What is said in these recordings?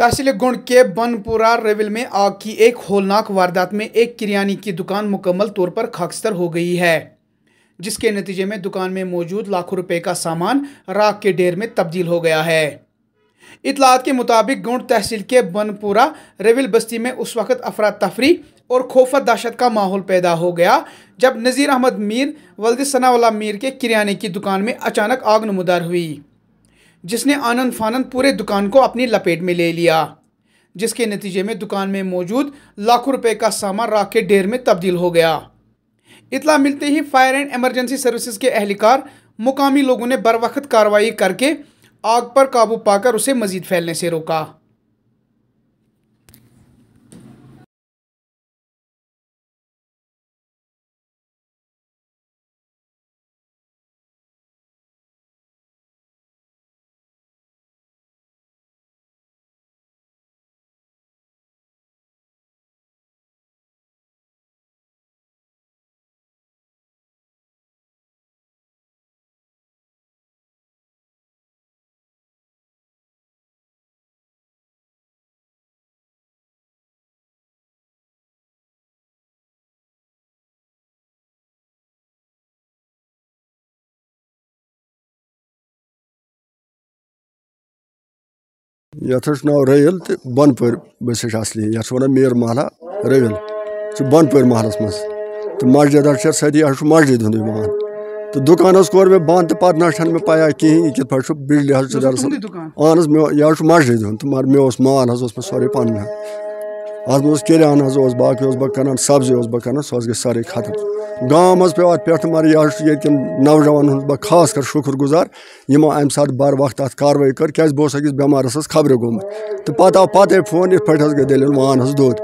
तहसील गुंड के बनपुरा रेविल में आग की एक होलनाक वारदात में एक किरियानी की दुकान मुकम्मल तौर पर खाकस्तर हो गई है जिसके नतीजे में दुकान में मौजूद लाखों रुपए का सामान राख के ढेर में तब्दील हो गया है इतलात के मुताबिक गुंड तहसील के बनपुरा रेविल बस्ती में उस वक्त अफरा तफरी और खोफा दहशत का माहौल पैदा हो गया जब नज़ीर अहमद मीर वल्द सनावला मीर के किरियाने की दुकान में अचानक आग नमदार हुई जिसने आनंद फानंद पूरे दुकान को अपनी लपेट में ले लिया जिसके नतीजे में दुकान में मौजूद लाखों रुपए का सामान राख के ढेर में तब्दील हो गया इतला मिलते ही फायर एंड एमरजेंसी सर्विसेज के एहलकार मुकामी लोगों ने बर वक्त कार्रवाई करके आग पर काबू पाकर उसे मजीद फैलने से रोका यथ नाव रैल तो बनपुर बस असली ये वन मेर महला रविल बनपुर महलस मज तो मस्जिद अर सी मस्जिद हूँ मान तो, तो दुकान कौर मे बंद पे ना मे पाया कहें कि पे बिजली दरअसल अहन यह मस्जिद हूँ तो मगर मे माल मे सारे पन्न अत मज किरान बाकी बकान सब्जी बकान सह गई सारे खत्म गाँव पे अत पे मरियाज ये नौजवान बह खास कर शुक्र गुजार यमो अम सात बर वक्त अत कार्रवाई कर क्या बहुत अकिस बेमारस खबरे गोमुत तो पत आव पते फोन इथ पे गई दलील मान दूद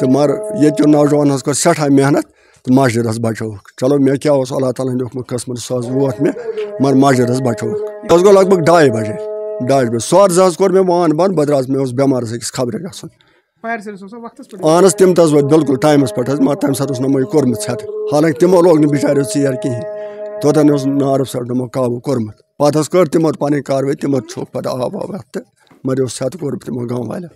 तो मगर ये नौजवान कर सठा मेहनत तो माजरस बचो चलो मे क्या अल्लाह ताली दिखम कस्मत सह वोत मे मगर माजरस बचो यह गो लग भग ढाई बजे ढाई बजे सौर जहाँ कोर मे वान बंद बह द्रास मे बेमारस अकिस खबरे ग اہن حظ تِم تہِ حظ وٲتۍ بِلکُل ٹایمَس پٮ۪ٹھ حظ مگر تَمہِ ساتہٕ اوس نہٕ یہِ کوٚرمُت ژھٮ۪تہٕ حالانٛکہِ تِمو لوگ نہٕ بِچاریو ژیر کِہیٖنۍ توٚتَن اوس نارٕ سَر تِمو قابوٗ کوٚرمُت پَتہٕ حظ کٔر تِمو پَنٕنۍ کاروٲیی تِمو چھوٚک پَتہٕ آب واب اَتھ تہٕ مگر یہِ اوس ژھٮ۪تہٕ کوٚرُکھ تِمو گامہٕ والیو